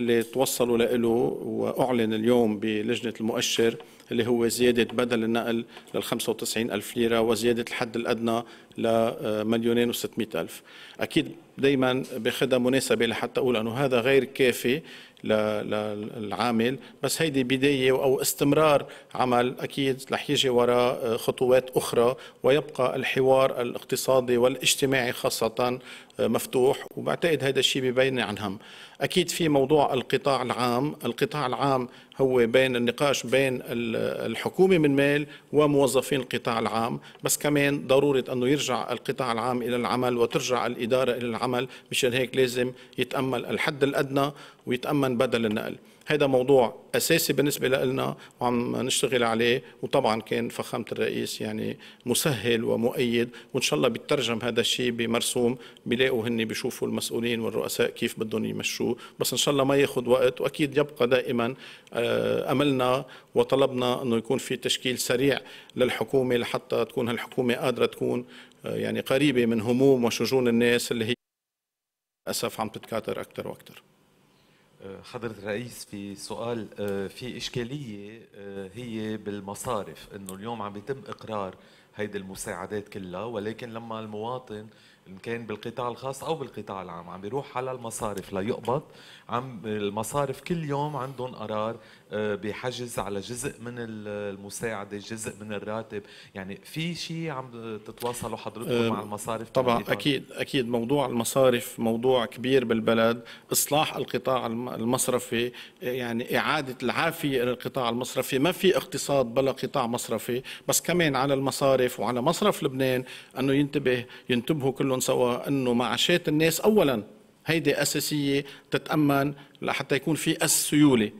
اللي توصلوا له وأعلن اليوم بلجنة المؤشر اللي هو زيادة بدل النقل لل 95 ألف ليرة وزيادة الحد الأدنى لمليونين آه، و600 ألف أكيد دايما باخذها مناسبة لحتى أقول أنه هذا غير كافي للعامل بس هيدي بداية أو استمرار عمل أكيد رح يجي وراء آه، خطوات أخرى ويبقى الحوار الاقتصادي والاجتماعي خاصة آه، مفتوح وبعتقد هذا الشيء ببين عن هم أكيد في موضوع القطاع العام القطاع العام هو بين النقاش بين ال الحكومة من مال وموظفين القطاع العام بس كمان ضرورة أنه يرجع القطاع العام إلى العمل وترجع الإدارة إلى العمل مشان هيك لازم يتأمل الحد الأدنى ويتأمن بدل النقل هذا موضوع اساسي بالنسبه لنا وعم نشتغل عليه وطبعا كان فخامه الرئيس يعني مسهل ومؤيد وان شاء الله بيترجم هذا الشيء بمرسوم بيلاقوا هن بيشوفوا المسؤولين والرؤساء كيف بدهم يمشوه بس ان شاء الله ما ياخذ وقت واكيد يبقى دائما آه، املنا وطلبنا انه يكون في تشكيل سريع للحكومه لحتى تكون هالحكومه قادره تكون آه، يعني قريبه من هموم وشجون الناس اللي هي للاسف عم تتكاثر اكثر واكثر آه، حضرة الرئيس في سؤال آه، في إشكالية هي بالمصارف إنه اليوم عم يتم إقرار هيدي المساعدات كلها ولكن لما المواطن ان كان بالقطاع الخاص او بالقطاع العام عم بيروح على المصارف ليقبض عم المصارف كل يوم عندهم قرار آه، بحجز على جزء من المساعده جزء من الراتب يعني في شيء عم تتواصلوا حضرتكم مع آه، المصارف طبعا اكيد اكيد موضوع المصارف موضوع كبير بالبلد اصلاح القطاع المصرفي يعني اعاده العافيه للقطاع المصرفي ما في اقتصاد بلا قطاع مصرفي بس كمان على المصارف الائتلاف وعلى مصرف لبنان انه ينتبه ينتبهوا كلهم سوا انه معاشات الناس اولا هيدي اساسيه تتامن لحتى يكون في السيوله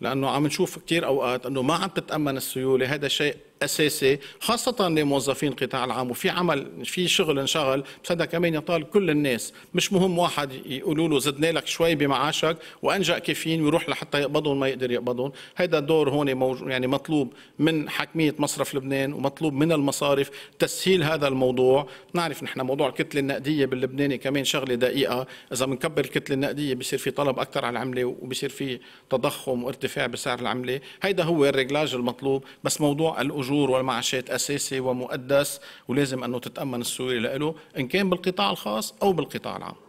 لانه عم نشوف كثير اوقات انه ما عم تتامن السيوله هذا شيء اساسي خاصه لموظفين القطاع العام وفي عمل في شغل انشغل بس هذا كمان يطال كل الناس مش مهم واحد يقولوا له زدنا لك شوي بمعاشك وانجا كيفين ويروح لحتى يقبضهم ما يقدر يقبضهم هذا دور هون موجود يعني مطلوب من حاكميه مصرف لبنان ومطلوب من المصارف تسهيل هذا الموضوع نعرف نحن موضوع الكتله النقديه باللبناني كمان شغله دقيقه اذا بنكبر الكتله النقديه بصير في طلب اكثر على العمله وبصير في تضخم وارتفاع بسعر العمله هذا هو الريجلاج المطلوب بس موضوع الاجور الاجور والمعاشات اساسي ومؤدس ولازم انه تتامن السوري له ان كان بالقطاع الخاص او بالقطاع العام